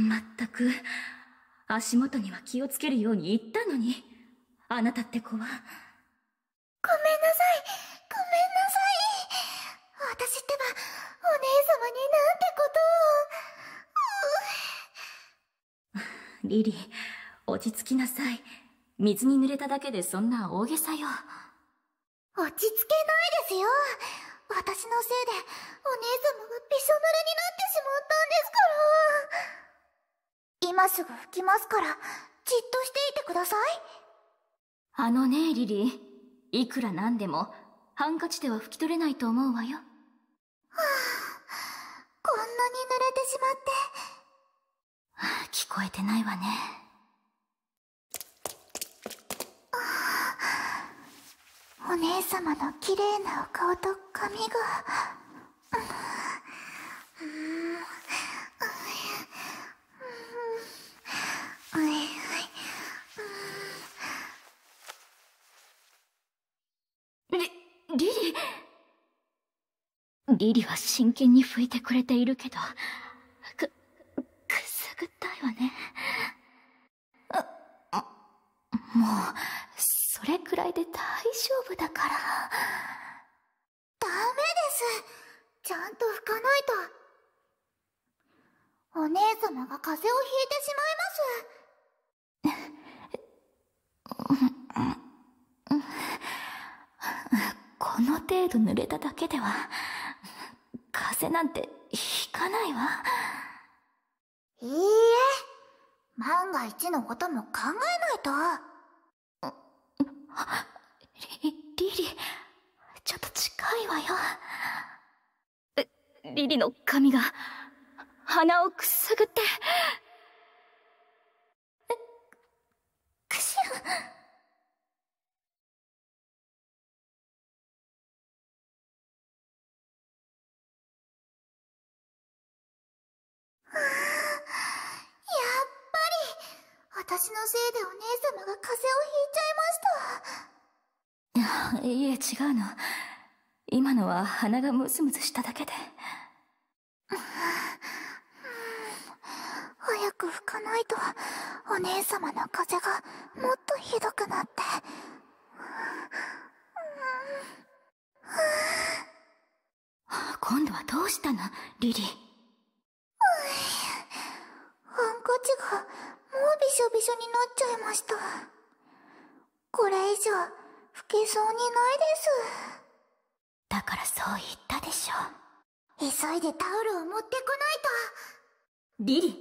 まったく足元には気をつけるように言ったのにあなたって子はごめんなさいごめんなさい私ってばお姉様になんてことをリリー落ち着きなさい水に濡れただけでそんな大げさよ落ち着けないですよ私のせいでお姉様がびしょ濡れになってしまったんですから今すぐ吹きますからじっとしていてくださいあのねリリーいくらなんでもハンカチでは拭き取れないと思うわよはあこんなに濡れてしまってはあ、聞こえてないわねお姉様の綺麗なお顔と髪が。リリは真剣に拭いてくれているけど、く、くすぐったいわね。もう、それくらいで大丈夫だから。ダメですちゃんと拭かないと。お姉様が風邪をひいてしまいます。この程度濡れただけでは。風なんて引かないわいいえ万が一のことも考えないとリリリちょっと近いわよリリの髪が鼻をくすぐってくしゅん私のせいでお姉様が風邪をひいちゃいました。いえ、違うの。今のは鼻がムズムズしただけで。早く拭かないと、お姉様の風邪がもっとひどくなって。今度はどうしたの、リリー。がもうびしょびしょになっちゃいましたこれ以上拭けそうにないですだからそう言ったでしょ急いでタオルを持ってこないとリリ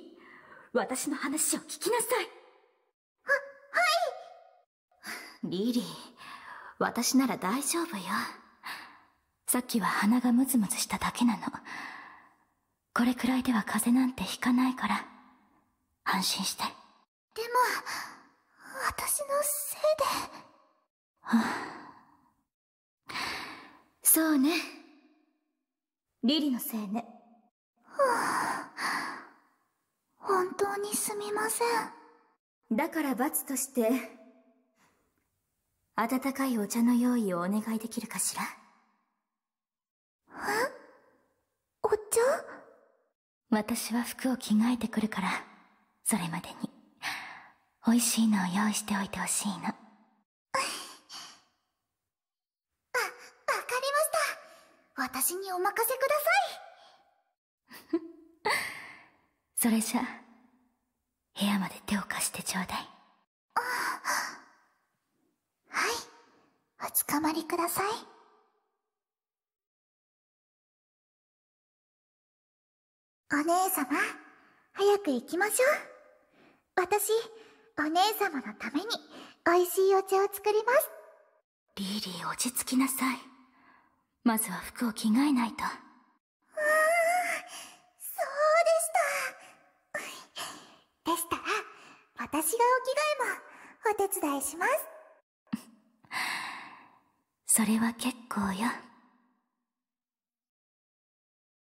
私の話を聞きなさいははいリリ私なら大丈夫よさっきは鼻がムズムズしただけなのこれくらいでは風邪なんてひかないから安心して。でも、私のせいで。はあ、そうね。リリのせいね。本当にすみません。だから罰として、温かいお茶の用意をお願いできるかしら。えお茶私は服を着替えてくるから。それまでに美味しいのを用意しておいてほしいのあわかりました私にお任せくださいそれじゃ部屋まで手を貸してちょうだいはいおつかまりくださいお姉様、早く行きましょう。私お姉様のために美味しいお茶を作りますリーリー落ち着きなさいまずは服を着替えないとああそうでしたでしたら私がお着替えもお手伝いします それは結構よ